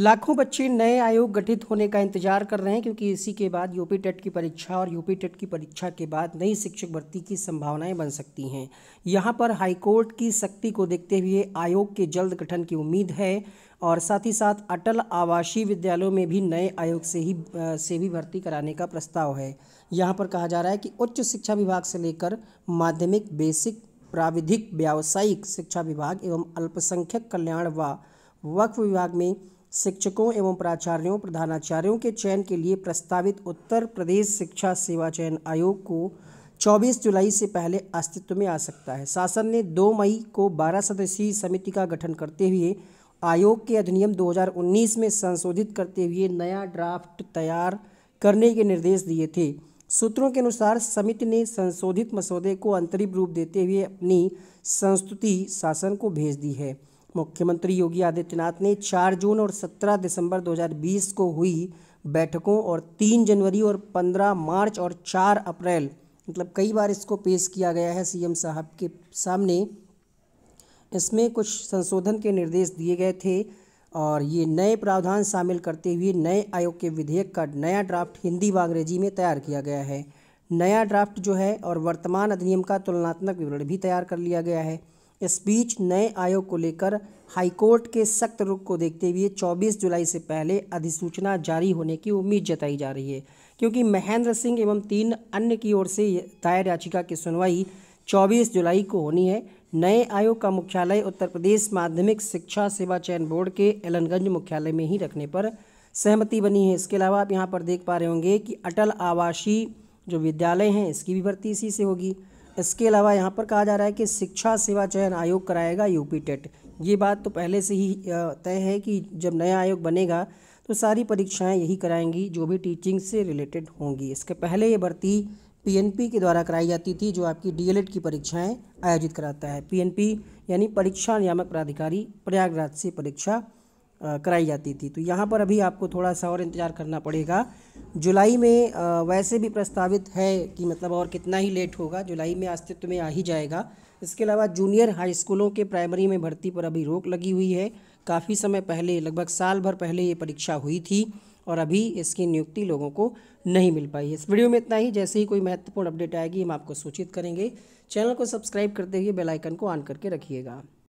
लाखों बच्चे नए आयोग गठित होने का इंतजार कर रहे हैं क्योंकि इसी के बाद यूपी टेट की परीक्षा और यूपी टेट की परीक्षा के बाद नई शिक्षक भर्ती की संभावनाएं बन सकती हैं यहां पर हाईकोर्ट की सख्ती को देखते हुए आयोग के जल्द गठन की उम्मीद है और साथ ही साथ अटल आवासीय विद्यालयों में भी नए आयोग से ही से भी भर्ती कराने का प्रस्ताव है यहाँ पर कहा जा रहा है कि उच्च शिक्षा विभाग से लेकर माध्यमिक बेसिक प्राविधिक व्यावसायिक शिक्षा विभाग एवं अल्पसंख्यक कल्याण व वक्फ विभाग में शिक्षकों एवं प्राचार्यों प्रधानाचार्यों के चयन के लिए प्रस्तावित उत्तर प्रदेश शिक्षा सेवा चयन आयोग को 24 जुलाई से पहले अस्तित्व में आ सकता है शासन ने 2 मई को 12 सदस्यीय समिति का गठन करते हुए आयोग के अधिनियम 2019 में संशोधित करते हुए नया ड्राफ्ट तैयार करने के निर्देश दिए थे सूत्रों के अनुसार समिति ने संशोधित मसौदे को अंतरिम रूप देते हुए अपनी संस्तुति शासन को भेज दी है मुख्यमंत्री योगी आदित्यनाथ ने 4 जून और 17 दिसंबर 2020 को हुई बैठकों और 3 जनवरी और 15 मार्च और 4 अप्रैल मतलब कई बार इसको पेश किया गया है सीएम साहब के सामने इसमें कुछ संशोधन के निर्देश दिए गए थे और ये नए प्रावधान शामिल करते हुए नए आयोग के विधेयक का नया ड्राफ्ट हिंदी व अंग्रेजी में तैयार किया गया है नया ड्राफ्ट जो है और वर्तमान अधिनियम का तुलनात्मक विवरण भी तैयार कर लिया गया है इस बीच नए आयोग को लेकर हाईकोर्ट के सख्त रुख को देखते हुए 24 जुलाई से पहले अधिसूचना जारी होने की उम्मीद जताई जा रही है क्योंकि महेंद्र सिंह एवं तीन अन्य की ओर से दायर याचिका की सुनवाई 24 जुलाई को होनी है नए आयोग का मुख्यालय उत्तर प्रदेश माध्यमिक शिक्षा सेवा चयन बोर्ड के एलनगंज मुख्यालय में ही रखने पर सहमति बनी है इसके अलावा आप यहाँ पर देख पा रहे होंगे कि अटल आवासीय जो विद्यालय हैं इसकी भी भर्ती इसी से होगी इसके अलावा यहाँ पर कहा जा रहा है कि शिक्षा सेवा चयन आयोग कराएगा यूपी टेट ये बात तो पहले से ही तय है कि जब नया आयोग बनेगा तो सारी परीक्षाएं यही कराएंगी जो भी टीचिंग से रिलेटेड होंगी इसके पहले ये भर्ती पीएनपी के द्वारा कराई जाती थी जो आपकी डीएलएड की परीक्षाएं आयोजित कराता है पीएनपी यानी परीक्षा नियामक प्राधिकारी प्रयागराज से परीक्षा कराई जाती थी तो यहाँ पर अभी आपको थोड़ा सा और इंतज़ार करना पड़ेगा जुलाई में वैसे भी प्रस्तावित है कि मतलब और कितना ही लेट होगा जुलाई में अस्तित्व में आ ही जाएगा इसके अलावा जूनियर हाई स्कूलों के प्राइमरी में भर्ती पर अभी रोक लगी हुई है काफ़ी समय पहले लगभग साल भर पहले ये परीक्षा हुई थी और अभी इसकी नियुक्ति लोगों को नहीं मिल पाई है इस वीडियो में इतना ही जैसे ही कोई महत्वपूर्ण अपडेट आएगी हम आपको सूचित करेंगे चैनल को सब्सक्राइब करते हुए बेलाइकन को ऑन करके रखिएगा